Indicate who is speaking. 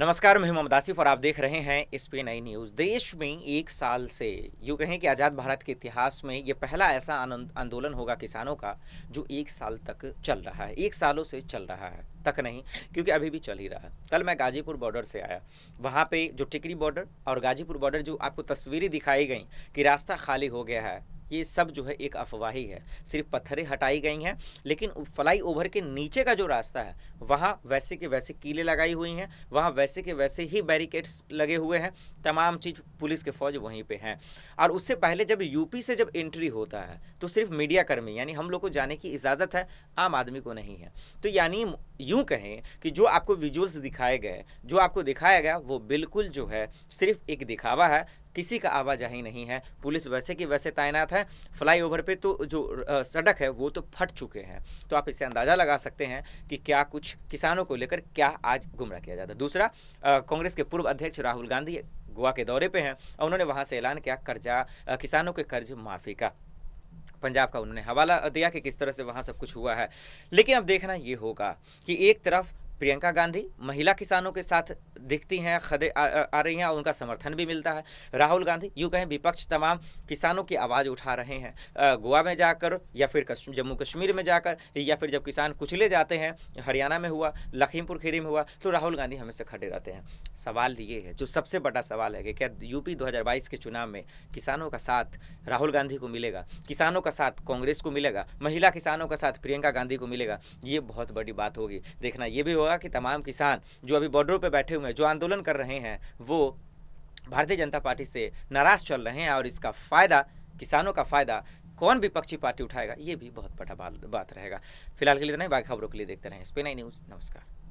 Speaker 1: नमस्कार मैं मोहम्मद आसिफ और आप देख रहे हैं इस पे नई न्यूज़ देश में एक साल से यूँ कहें कि आज़ाद भारत के इतिहास में ये पहला ऐसा आंदोलन होगा किसानों का जो एक साल तक चल रहा है एक सालों से चल रहा है तक नहीं क्योंकि अभी भी चल ही रहा है कल मैं गाजीपुर बॉर्डर से आया वहाँ पे जो टिकरी बॉर्डर और गाजीपुर बॉर्डर जो आपको तस्वीरें दिखाई गई कि रास्ता खाली हो गया है ये सब जो है एक अफवाही है सिर्फ पत्थरें हटाई गई हैं लेकिन फ्लाई ओवर के नीचे का जो रास्ता है वहाँ वैसे के वैसे कीले लगाई हुई हैं वहाँ वैसे के वैसे ही बैरिकेड्स लगे हुए हैं तमाम चीज़ पुलिस के फौज वहीं पर हैं और उससे पहले जब यूपी से जब एंट्री होता है तो सिर्फ मीडियाकर्मी यानी हम लोग को जाने की इजाज़त है आम आदमी को नहीं है तो यानी यूँ कहें कि जो आपको विजुअल्स दिखाए गए जो आपको दिखाया गया वो बिल्कुल जो है सिर्फ एक दिखावा है किसी का आवाजाही नहीं है पुलिस वैसे की वैसे तैनात है फ्लाईओवर पे तो जो सड़क है वो तो फट चुके हैं तो आप इससे अंदाज़ा लगा सकते हैं कि क्या कुछ किसानों को लेकर क्या आज गुमराह किया जाता है दूसरा कांग्रेस के पूर्व अध्यक्ष राहुल गांधी गोवा के दौरे पे हैं और उन्होंने वहाँ से ऐलान किया कर्जा किसानों के कर्ज माफ़ी का पंजाब का उन्होंने हवाला दिया कि किस तरह से वहाँ सब कुछ हुआ है लेकिन अब देखना ये होगा कि एक तरफ प्रियंका गांधी महिला किसानों के साथ दिखती हैं खदे आ, आ रही हैं और उनका समर्थन भी मिलता है राहुल गांधी यूँ कहें विपक्ष तमाम किसानों की आवाज़ उठा रहे हैं गोवा में जाकर या फिर जम्मू कश्मीर में जाकर या फिर जब किसान कुचले जाते हैं हरियाणा में हुआ लखीमपुर खीरी में हुआ तो राहुल गांधी हमेशा खड़े रहते हैं सवाल ये है जो सबसे बड़ा सवाल है कि क्या यूपी दो के चुनाव में किसानों का साथ राहुल गांधी को मिलेगा किसानों का साथ कांग्रेस को मिलेगा महिला किसानों का साथ प्रियंका गांधी को मिलेगा ये बहुत बड़ी बात होगी देखना ये भी हो होगा कि तमाम किसान जो अभी बॉर्डरों पर बैठे हुए हैं जो आंदोलन कर रहे हैं वो भारतीय जनता पार्टी से नाराज चल रहे हैं और इसका फ़ायदा किसानों का फ़ायदा कौन विपक्षी पार्टी उठाएगा ये भी बहुत बड़ा बात रहेगा फिलहाल के लिए इतना बाकी खबरों के लिए देखते रहें स्पेन आई न्यूज़ नमस्कार